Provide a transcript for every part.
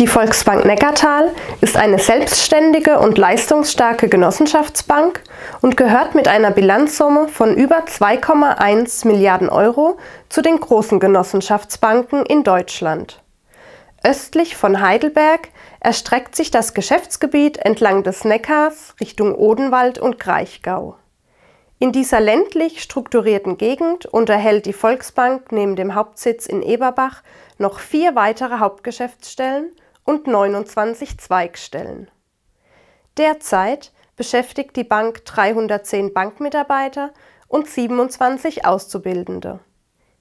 Die Volksbank Neckartal ist eine selbstständige und leistungsstarke Genossenschaftsbank und gehört mit einer Bilanzsumme von über 2,1 Milliarden Euro zu den großen Genossenschaftsbanken in Deutschland. Östlich von Heidelberg erstreckt sich das Geschäftsgebiet entlang des Neckars Richtung Odenwald und Kraichgau. In dieser ländlich strukturierten Gegend unterhält die Volksbank neben dem Hauptsitz in Eberbach noch vier weitere Hauptgeschäftsstellen und 29 Zweigstellen. Derzeit beschäftigt die Bank 310 Bankmitarbeiter und 27 Auszubildende.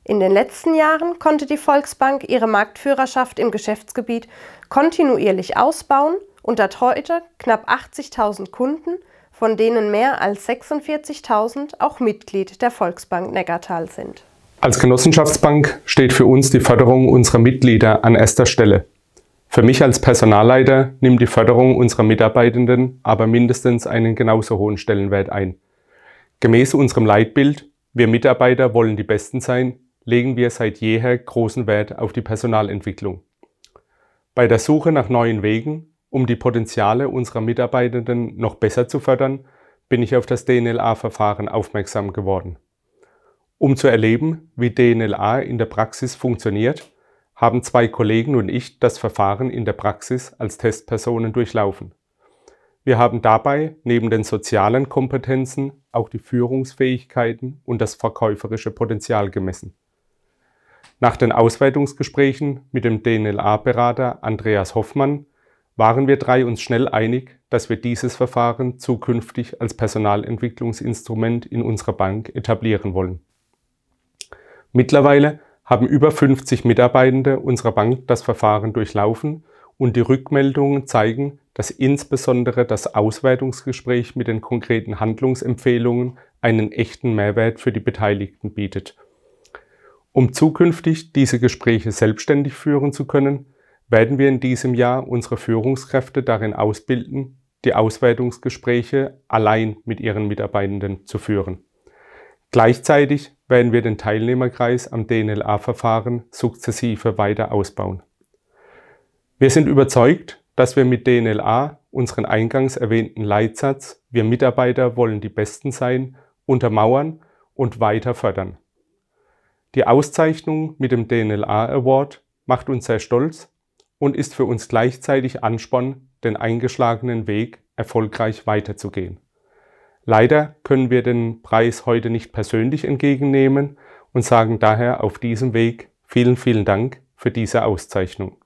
In den letzten Jahren konnte die Volksbank ihre Marktführerschaft im Geschäftsgebiet kontinuierlich ausbauen und hat heute knapp 80.000 Kunden, von denen mehr als 46.000 auch Mitglied der Volksbank Neckartal sind. Als Genossenschaftsbank steht für uns die Förderung unserer Mitglieder an erster Stelle. Für mich als Personalleiter nimmt die Förderung unserer Mitarbeitenden aber mindestens einen genauso hohen Stellenwert ein. Gemäß unserem Leitbild, wir Mitarbeiter wollen die Besten sein, legen wir seit jeher großen Wert auf die Personalentwicklung. Bei der Suche nach neuen Wegen, um die Potenziale unserer Mitarbeitenden noch besser zu fördern, bin ich auf das DNLA-Verfahren aufmerksam geworden. Um zu erleben, wie DNLA in der Praxis funktioniert, haben zwei Kollegen und ich das Verfahren in der Praxis als Testpersonen durchlaufen. Wir haben dabei neben den sozialen Kompetenzen auch die Führungsfähigkeiten und das verkäuferische Potenzial gemessen. Nach den Auswertungsgesprächen mit dem DNLA-Berater Andreas Hoffmann waren wir drei uns schnell einig, dass wir dieses Verfahren zukünftig als Personalentwicklungsinstrument in unserer Bank etablieren wollen. Mittlerweile haben über 50 Mitarbeitende unserer Bank das Verfahren durchlaufen und die Rückmeldungen zeigen, dass insbesondere das Auswertungsgespräch mit den konkreten Handlungsempfehlungen einen echten Mehrwert für die Beteiligten bietet. Um zukünftig diese Gespräche selbstständig führen zu können, werden wir in diesem Jahr unsere Führungskräfte darin ausbilden, die Auswertungsgespräche allein mit ihren Mitarbeitenden zu führen. Gleichzeitig werden wir den Teilnehmerkreis am DNLA-Verfahren sukzessive weiter ausbauen. Wir sind überzeugt, dass wir mit DNLA unseren eingangs erwähnten Leitsatz Wir Mitarbeiter wollen die Besten sein untermauern und weiter fördern. Die Auszeichnung mit dem DNLA Award macht uns sehr stolz und ist für uns gleichzeitig Ansporn, den eingeschlagenen Weg erfolgreich weiterzugehen. Leider können wir den Preis heute nicht persönlich entgegennehmen und sagen daher auf diesem Weg vielen, vielen Dank für diese Auszeichnung.